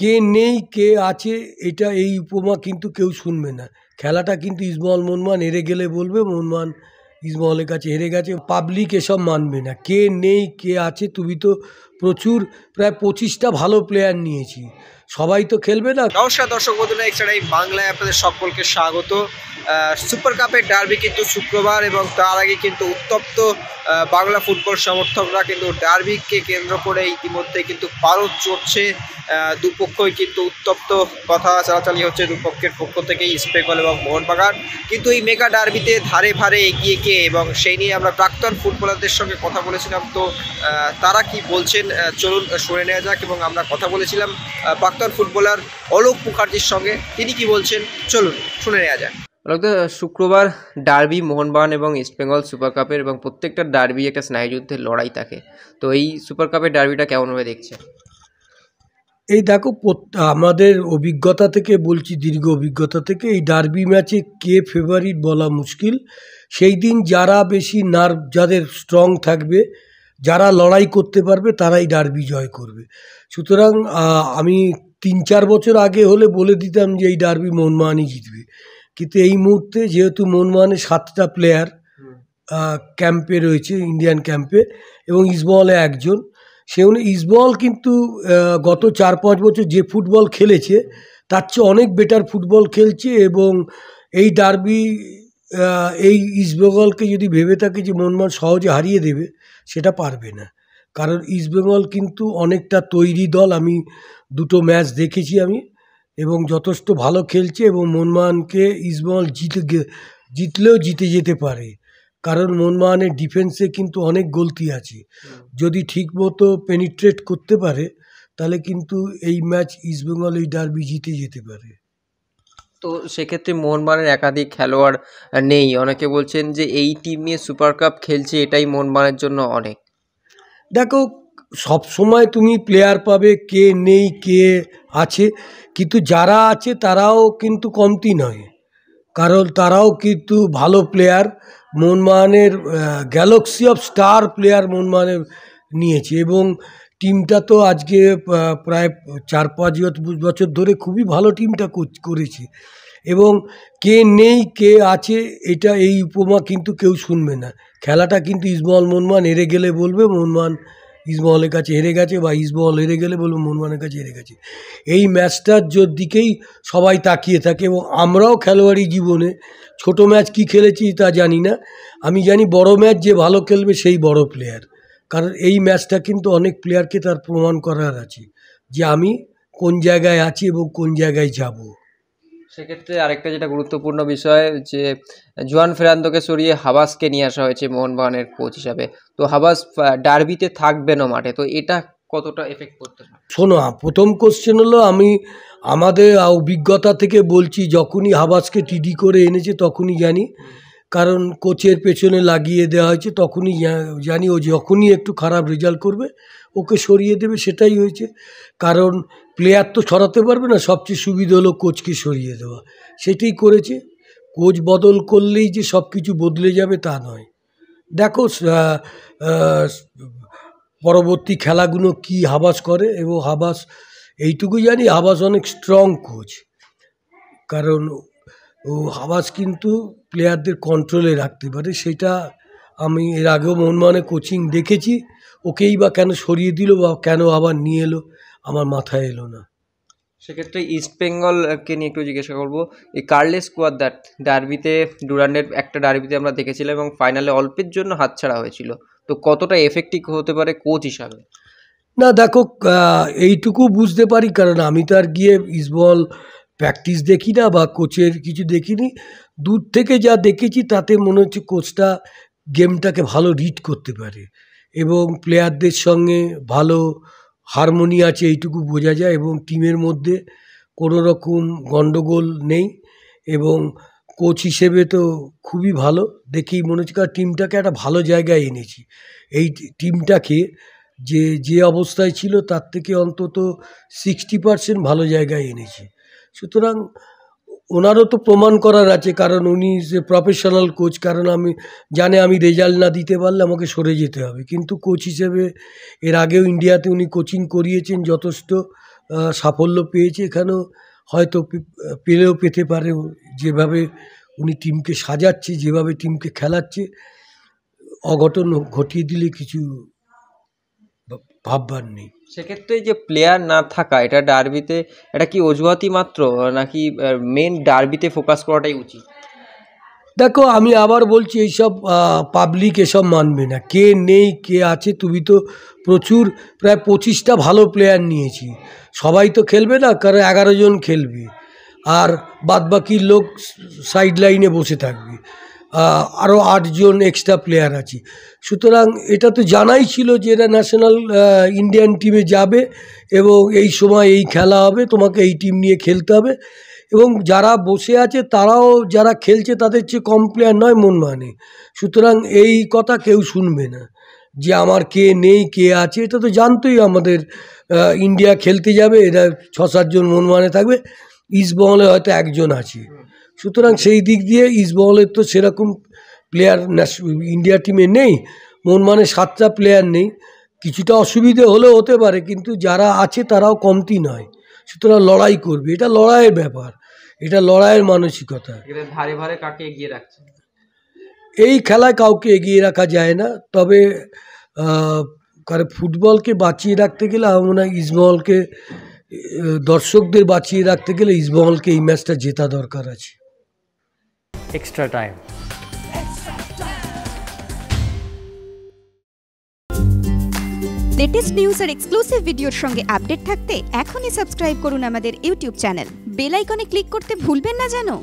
কে নেই কে আছে এটা এই উপমা কিন্তু কেউ শুনবে না খেলাটা কিন্তু ইসমল মনমান হেরে গেলে বলবে মনমান ইসমলের কাছে হেরে গেছে পাবলিক এসব মানবে না কে নেই কে আছে তুমি তো প্রচুর প্রায় পঁচিশটা ভালো প্লেয়ার নিয়েছি সবাই তো খেলবে না নমস্কার দর্শক বন্ধুরা এছাড়া এই বাংলায় আপনাদের সকলকে স্বাগত সুপার কাপের ডার্বি কিন্তু শুক্রবার এবং তার আগে কিন্তু উত্তপ্ত বাংলা ফুটবল সমর্থকরা কিন্তু ডার্বিকে কেন্দ্র করে ইতিমধ্যে কিন্তু পারদ চড়ছে দুপক্ষই কিন্তু উত্তপ্ত কথা চালাচালি হচ্ছে দুপক্ষের পক্ষ থেকে ইস্ট এবং মোহনবাগান কিন্তু এই মেগা ডার্বিতে ধারে ভারে এগিয়ে কে এবং সেই নিয়ে আমরা প্রাক্তন ফুটবলারদের সঙ্গে কথা বলেছিলাম তো তারা কি বলছেন চলুন শুনে নেওয়া যাক এবং আমরা কথা বলেছিলাম প্রাক্তন প্রাক্তন ফুটবলার অলোক মুখার্জির সঙ্গে তিনি কি বলছেন চলুন শুনে নেওয়া যাক শুক্রবার ডার্বি মোহনবাগান এবং ইস্টবেঙ্গল সুপার কাপের এবং প্রত্যেকটা ডার্বি একটা স্নায়ুযুদ্ধের লড়াই থাকে তো এই সুপার কাপের ডার্বিটা কেমনভাবে দেখছে এই দেখো আমাদের অভিজ্ঞতা থেকে বলছি দীর্ঘ অভিজ্ঞতা থেকে এই ডার্বি ম্যাচে কে ফেভারিট বলা মুশকিল সেই দিন যারা বেশি নার্ভ যাদের স্ট্রং থাকবে যারা লড়াই করতে পারবে তারাই ডার্বি জয় করবে সুতরাং আমি তিন চার বছর আগে হলে বলে দিতাম যে এই ডার্বি মনমানই জিতবে কিন্তু এই মুহূর্তে যেহেতু মোহনমাহানের সাতটা প্লেয়ার ক্যাম্পে রয়েছে ইন্ডিয়ান ক্যাম্পে এবং ইসবলে একজন সে ইসবল কিন্তু গত চার পাঁচ বছর যে ফুটবল খেলেছে তার চেয়ে অনেক বেটার ফুটবল খেলছে এবং এই ডার্বি এই ইস্টবেঙ্গলকে যদি ভেবে থাকে যে মনমান সহজে হারিয়ে দেবে সেটা পারবে না কারণ ইস্টবেঙ্গল কিন্তু অনেকটা তৈরি দল আমি দুটো ম্যাচ দেখেছি আমি এবং যথেষ্ট ভালো খেলছে এবং মনমানকে ইস্টবেঙ্গল জিতে জিতলেও জিতে যেতে পারে কারণ মনমানের ডিফেন্সে কিন্তু অনেক গলতি আছে যদি ঠিকমতো পেনিট্রেট করতে পারে তাহলে কিন্তু এই ম্যাচ ইস্টবেঙ্গল এই ডার্বি জিতে যেতে পারে তো সেক্ষেত্রে মোহনবানের একাধিক খেলোয়াড় নেই অনেকে বলছেন যে এই টিম নিয়ে সুপার কাপ খেলছে এটাই মোহনবানের জন্য অনেক দেখো সব সময় তুমি প্লেয়ার পাবে কে নেই কে আছে কিন্তু যারা আছে তারাও কিন্তু কমতি নয় কারণ তারাও কিন্তু ভালো প্লেয়ার মনমানের গ্যালাক্সি অফ স্টার প্লেয়ার মোহনবাগানের নিয়েছে এবং টিমটা তো আজকে প্রায় চার পাঁচ বছর ধরে খুবই ভালো টিমটা করেছে এবং কে নেই কে আছে এটা এই উপমা কিন্তু কেউ শুনবে না খেলাটা কিন্তু ইসমল মনমান হেরে গেলে বলবে মনমান ইসমহলের কাছে হেরে গেছে বা ইসমহল হেরে গেলে বলবে মনমানের কাছে হেরে গেছে এই ম্যাচটার জোর দিকেই সবাই তাকিয়ে থাকে এবং আমরাও খেলোয়াড়ি জীবনে ছোট ম্যাচ কি খেলেছি তা জানি না আমি জানি বড় ম্যাচ যে ভালো খেলবে সেই বড় প্লেয়ার কারণ এই ম্যাচটা কিন্তু অনেক প্লেয়ারকে তার প্রমাণ করার আছে যে আমি কোন জায়গায় আছি এবং কোন জায়গায় যাবো সেক্ষেত্রে আরেকটা যেটা গুরুত্বপূর্ণ বিষয় যে জুয়ান ফেরান্দোকে সরিয়ে হাবাসকে নিয়ে আসা হয়েছে মোহনবাগানের কোচ হিসাবে তো হাবাস ডার্বিতে না মাঠে তো এটা কতটা এফেক্ট করতে শোনো প্রথম কোশ্চেন হলো আমি আমাদের অভিজ্ঞতা থেকে বলছি যখনই হাবাসকে টিডি করে এনেছে তখনই জানি কারণ কোচের পেছনে লাগিয়ে দেওয়া হয়েছে তখনই জানি ও যখনই একটু খারাপ রেজাল্ট করবে ওকে সরিয়ে দেবে সেটাই হয়েছে কারণ প্লেয়ার তো সরাতে পারবে না সবচেয়ে সুবিধা হলো কোচকে সরিয়ে দেওয়া সেটাই করেছে কোচ বদল করলেই যে সব কিছু বদলে যাবে তা নয় দেখো পরবর্তী খেলাগুলো কি হাবাস করে এবং হাবাস এইটুকু জানি হাবাস অনেক স্ট্রং কোচ কারণ ও আওয়াজ কিন্তু প্লেয়ারদের কন্ট্রোলে রাখতে পারে সেটা আমি এর আগেও মন মানে কোচিং দেখেছি ওকেই বা কেন সরিয়ে দিল বা কেন আবার নিয়ে এলো আমার মাথায় এলো না সেক্ষেত্রে ইস্ট বেঙ্গলকে নিয়ে একটু জিজ্ঞাসা করবো এই কার্লেস দ্যাট ডার্বিতে ডুরান্ডের একটা ডার্বিতে আমরা দেখেছিলাম এবং ফাইনালে অল্পের জন্য হাতছাড়া হয়েছিল তো কতটা এফেক্টিভ হতে পারে কোচ হিসাবে না দেখো এইটুকু বুঝতে পারি কারণ আমি তো আর গিয়ে ইসবল প্র্যাকটিস দেখি না বা কোচের কিছু দেখিনি দূর থেকে যা দেখেছি তাতে মনে হচ্ছে কোচটা গেমটাকে ভালো রিড করতে পারে এবং প্লেয়ারদের সঙ্গে ভালো হারমোনি আছে এইটুকু বোঝা যায় এবং টিমের মধ্যে কোনো রকম গণ্ডগোল নেই এবং কোচ হিসেবে তো খুবই ভালো দেখেই মনে হচ্ছে টিমটাকে একটা ভালো জায়গায় এনেছি এই টিমটাকে যে যে অবস্থায় ছিল তার থেকে অন্তত সিক্সটি পার্সেন্ট ভালো জায়গায় এনেছি সুতরাং ওনারও তো প্রমাণ করার আছে কারণ উনি যে প্রফেশনাল কোচ কারণ আমি জানে আমি রেজাল্ট না দিতে পারলে আমাকে সরে যেতে হবে কিন্তু কোচ হিসেবে এর আগেও ইন্ডিয়াতে উনি কোচিং করিয়েছেন যথেষ্ট সাফল্য পেয়েছে এখানেও হয়তো পেলেও পেতে পারে যেভাবে উনি টিমকে সাজাচ্ছে যেভাবে টিমকে খেলাচ্ছে অঘটন ঘটিয়ে দিলে কিছু ভাববার নেই সেক্ষেত্রে যে প্লেয়ার না থাকা এটা ডার্বিতে এটা কি অজুহাতি মাত্র নাকি মেন ডার্বিতে ফোকাস করাটাই উচিত দেখো আমি আবার বলছি এইসব পাবলিক এসব মানবে না কে নেই কে আছে তুমি তো প্রচুর প্রায় পঁচিশটা ভালো প্লেয়ার নিয়েছি সবাই তো খেলবে না কারণ এগারো জন খেলবে আর বাদবাকি লোক সাইড লাইনে বসে থাকবে আরও আটজন এক্সট্রা প্লেয়ার আছে সুতরাং এটা তো জানাই ছিল যে এরা ন্যাশনাল ইন্ডিয়ান টিমে যাবে এবং এই সময় এই খেলা হবে তোমাকে এই টিম নিয়ে খেলতে হবে এবং যারা বসে আছে তারাও যারা খেলছে তাদের চেয়ে কম প্লেয়ার নয় মন মানে সুতরাং এই কথা কেউ শুনবে না যে আমার কে নেই কে আছে এটা তো জানতোই আমাদের ইন্ডিয়া খেলতে যাবে এরা ছ সাতজন মন মানে থাকবে ইস্টবঙ্গলে হয়তো একজন আছে সুতরাং সেই দিক দিয়ে ইসবহলের তো সেরকম প্লেয়ার ইন্ডিয়া টিমে নেই মন মানে সাতটা প্লেয়ার নেই কিছুটা অসুবিধে হলেও হতে পারে কিন্তু যারা আছে তারাও কমতি নয় সুতরাং লড়াই করবে এটা লড়াইয়ের ব্যাপার এটা লড়াইয়ের মানসিকতা ধারে ভারে কাকে এগিয়ে রাখছে এই খেলায় কাউকে এগিয়ে রাখা যায় না তবে কারণ ফুটবলকে বাঁচিয়ে রাখতে গেলে আমার মনে হয় ইসমহলকে দর্শকদের বাঁচিয়ে রাখতে গেলে ইসমহলকে এই ম্যাচটা জেতা দরকার আছে extra time. লেটেস্ট নিউজ আর এক্সক্লুসিভ ভিডিওর সঙ্গে আপডেট থাকতে এখনই সাবস্ক্রাইব করুন আমাদের ইউটিউব চ্যানেল বেল আইকনে ক্লিক করতে ভুলবেন না জানো